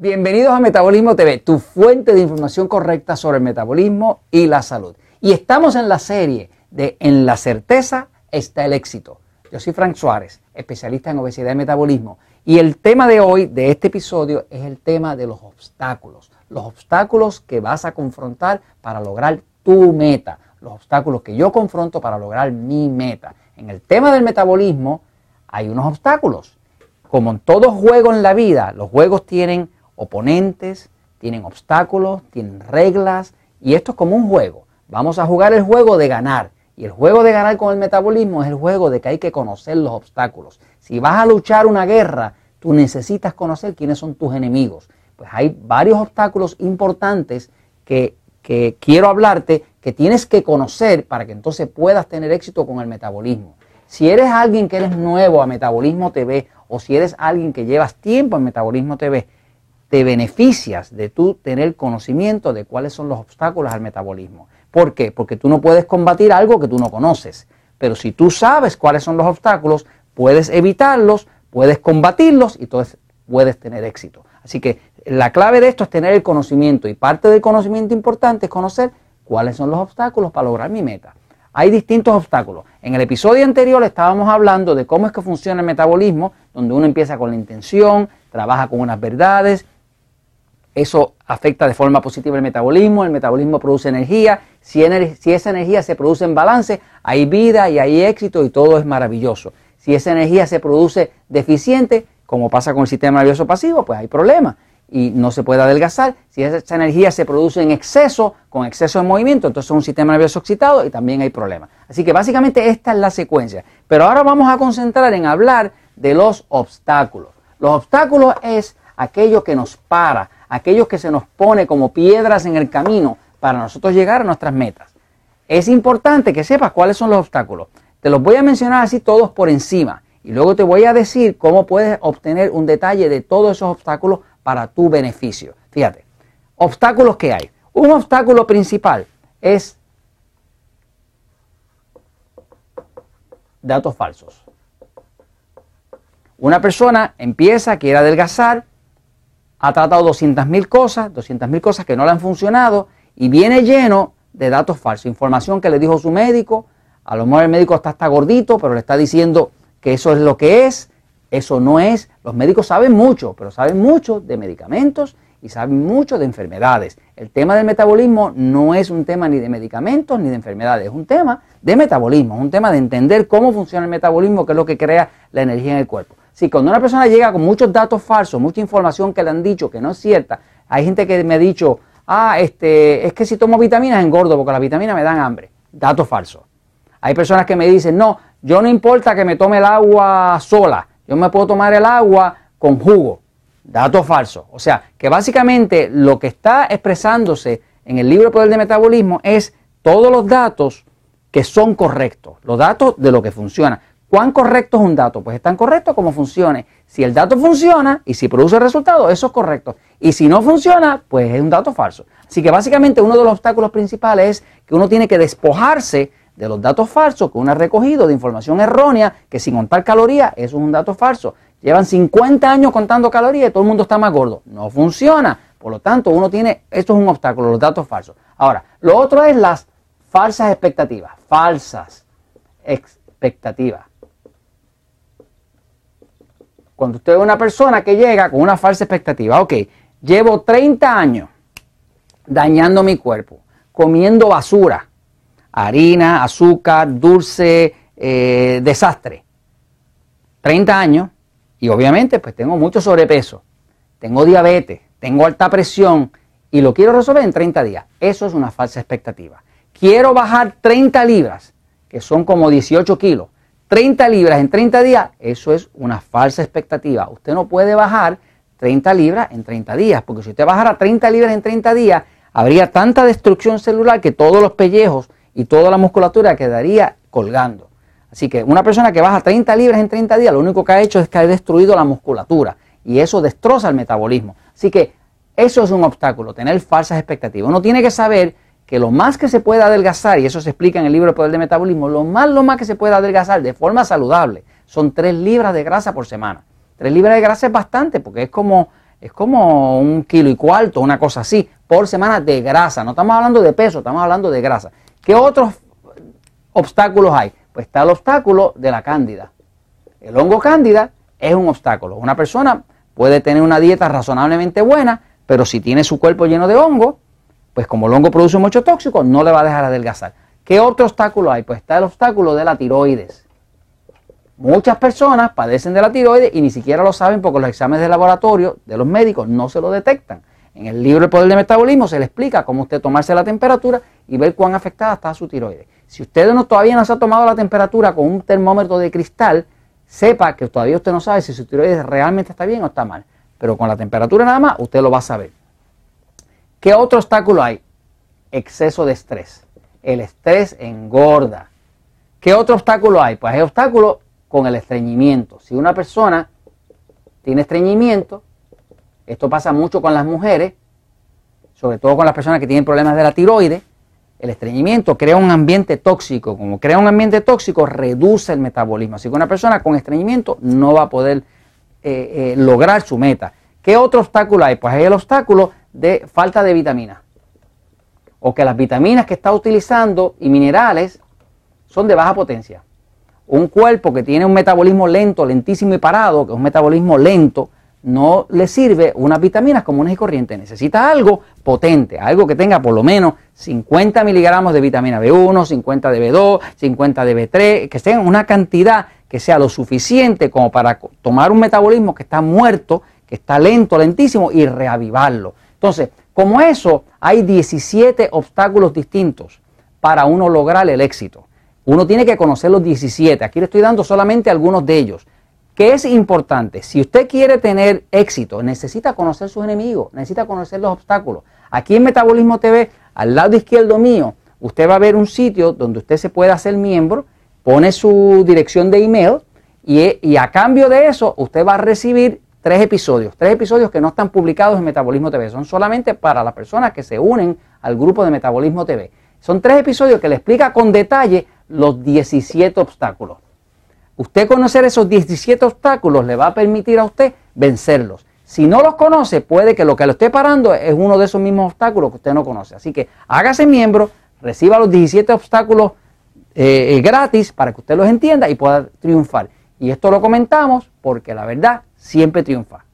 Bienvenidos a Metabolismo TV, tu fuente de información correcta sobre el metabolismo y la salud. Y estamos en la serie de En la certeza está el éxito. Yo soy Frank Suárez, especialista en obesidad y metabolismo. Y el tema de hoy, de este episodio, es el tema de los obstáculos. Los obstáculos que vas a confrontar para lograr tu meta. Los obstáculos que yo confronto para lograr mi meta. En el tema del metabolismo hay unos obstáculos. Como en todo juego en la vida, los juegos tienen oponentes, tienen obstáculos, tienen reglas y esto es como un juego. Vamos a jugar el juego de ganar. Y el juego de ganar con el metabolismo es el juego de que hay que conocer los obstáculos. Si vas a luchar una guerra, tú necesitas conocer quiénes son tus enemigos. Pues hay varios obstáculos importantes que, quiero hablarte que tienes que conocer para que entonces puedas tener éxito con el metabolismo. Si eres alguien que eres nuevo a Metabolismo TV o si eres alguien que llevas tiempo en Metabolismo TV, te beneficias de tú tener conocimiento de cuáles son los obstáculos al metabolismo. ¿Por qué? Porque tú no puedes combatir algo que tú no conoces. Pero si tú sabes cuáles son los obstáculos, puedes evitarlos, puedes combatirlos y entonces puedes tener éxito. Así que la clave de esto es tener el conocimiento y parte del conocimiento importante es conocer cuáles son los obstáculos para lograr mi meta. Hay distintos obstáculos. En el episodio anterior estábamos hablando de cómo es que funciona el metabolismo, donde uno empieza con la intención, trabaja con unas verdades, eso afecta de forma positiva el metabolismo, el metabolismo produce energía, si, esa energía se produce en balance, hay vida y hay éxito y todo es maravilloso. Si esa energía se produce deficiente, como pasa con el sistema nervioso pasivo, pues hay problemas y no se puede adelgazar. Si esa energía se produce en exceso, con exceso de movimiento, entonces es un sistema nervioso excitado y también hay problemas. Así que básicamente esta es la secuencia. Pero ahora vamos a concentrar en hablar de los obstáculos. Los obstáculos es aquello que nos para, aquellos que se nos pone como piedras en el camino para nosotros llegar a nuestras metas. Es importante que sepas cuáles son los obstáculos. Te los voy a mencionar así todos por encima y luego te voy a decir cómo puedes obtener un detalle de todos esos obstáculos para tu beneficio. Fíjate, obstáculos que hay. Un obstáculo principal es datos falsos. Una persona empieza, quiere adelgazar, ha tratado 200.000 cosas, 200.000 cosas que no le han funcionado y viene lleno de datos falsos, información que le dijo su médico, a lo mejor el médico está gordito, pero le está diciendo que eso es lo que es, eso no es. Los médicos saben mucho, pero saben mucho de medicamentos y saben mucho de enfermedades. El tema del metabolismo no es un tema ni de medicamentos ni de enfermedades, es un tema de metabolismo, es un tema de entender cómo funciona el metabolismo, que es lo que crea la energía en el cuerpo. Si cuando una persona llega con muchos datos falsos, mucha información que le han dicho que no es cierta, hay gente que me ha dicho, ah, este, es que si tomo vitaminas engordo porque las vitaminas me dan hambre. Dato falso. Hay personas que me dicen, no, yo no importa que me tome el agua sola, yo me puedo tomar el agua con jugo. Dato falso. O sea, que básicamente lo que está expresándose en el libro Poder de Metabolismo es todos los datos que son correctos, los datos de lo que funciona. ¿Cuán correcto es un dato? Pues es tan correcto como funcione. Si el dato funciona y si produce resultados, eso es correcto. Y si no funciona, pues es un dato falso. Así que básicamente uno de los obstáculos principales es que uno tiene que despojarse de los datos falsos que uno ha recogido, de información errónea, que sin contar calorías, eso es un dato falso. Llevan 50 años contando calorías y todo el mundo está más gordo. No funciona. Por lo tanto, uno tiene, esto es un obstáculo, los datos falsos. Ahora, lo otro es las falsas expectativas. Falsas expectativas cuando usted es una persona que llega con una falsa expectativa, ok, llevo 30 años dañando mi cuerpo, comiendo basura, harina, azúcar, dulce, eh, desastre. 30 años y obviamente pues tengo mucho sobrepeso, tengo diabetes, tengo alta presión y lo quiero resolver en 30 días. Eso es una falsa expectativa. Quiero bajar 30 libras, que son como 18 kilos, 30 libras en 30 días, eso es una falsa expectativa. Usted no puede bajar 30 libras en 30 días, porque si usted bajara 30 libras en 30 días, habría tanta destrucción celular que todos los pellejos y toda la musculatura quedaría colgando. Así que una persona que baja 30 libras en 30 días, lo único que ha hecho es que ha destruido la musculatura y eso destroza el metabolismo. Así que eso es un obstáculo, tener falsas expectativas. Uno tiene que saber que lo más que se pueda adelgazar, y eso se explica en el libro El Poder de Metabolismo, lo más, lo más que se pueda adelgazar de forma saludable son 3 libras de grasa por semana. 3 libras de grasa es bastante porque es como, es como un kilo y cuarto, una cosa así, por semana de grasa. No estamos hablando de peso, estamos hablando de grasa. ¿Qué otros obstáculos hay? Pues está el obstáculo de la cándida. El hongo cándida es un obstáculo. Una persona puede tener una dieta razonablemente buena, pero si tiene su cuerpo lleno de hongo, pues como el hongo produce mucho tóxico, no le va a dejar adelgazar. ¿Qué otro obstáculo hay? Pues está el obstáculo de la tiroides. Muchas personas padecen de la tiroides y ni siquiera lo saben porque los exámenes de laboratorio de los médicos no se lo detectan. En el libro El Poder del Metabolismo se le explica cómo usted tomarse la temperatura y ver cuán afectada está su tiroides. Si usted no, todavía no se ha tomado la temperatura con un termómetro de cristal, sepa que todavía usted no sabe si su tiroides realmente está bien o está mal. Pero con la temperatura nada más usted lo va a saber. ¿Qué otro obstáculo hay? Exceso de estrés. El estrés engorda. ¿Qué otro obstáculo hay? Pues hay obstáculo con el estreñimiento. Si una persona tiene estreñimiento, esto pasa mucho con las mujeres, sobre todo con las personas que tienen problemas de la tiroides, el estreñimiento crea un ambiente tóxico. Como crea un ambiente tóxico, reduce el metabolismo. Así que una persona con estreñimiento no va a poder eh, eh, lograr su meta. ¿Qué otro obstáculo hay? Pues el obstáculo de falta de vitamina O que las vitaminas que está utilizando y minerales son de baja potencia. Un cuerpo que tiene un metabolismo lento, lentísimo y parado, que un metabolismo lento, no le sirve unas vitaminas comunes y corrientes. Necesita algo potente, algo que tenga por lo menos 50 miligramos de vitamina B1, 50 de B2, 50 de B3, que sea una cantidad que sea lo suficiente como para tomar un metabolismo que está muerto, que está lento, lentísimo y reavivarlo. Entonces, como eso, hay 17 obstáculos distintos para uno lograr el éxito. Uno tiene que conocer los 17. Aquí le estoy dando solamente algunos de ellos. ¿Qué es importante? Si usted quiere tener éxito, necesita conocer sus enemigos, necesita conocer los obstáculos. Aquí en Metabolismo TV, al lado izquierdo mío, usted va a ver un sitio donde usted se puede hacer miembro, pone su dirección de email y, y a cambio de eso, usted va a recibir Tres episodios, tres episodios que no están publicados en Metabolismo TV, son solamente para las personas que se unen al grupo de Metabolismo TV. Son tres episodios que le explica con detalle los 17 obstáculos. Usted conocer esos 17 obstáculos le va a permitir a usted vencerlos. Si no los conoce, puede que lo que lo esté parando es uno de esos mismos obstáculos que usted no conoce. Así que hágase miembro, reciba los 17 obstáculos eh, eh, gratis para que usted los entienda y pueda triunfar. Y esto lo comentamos porque la verdad siempre triunfa.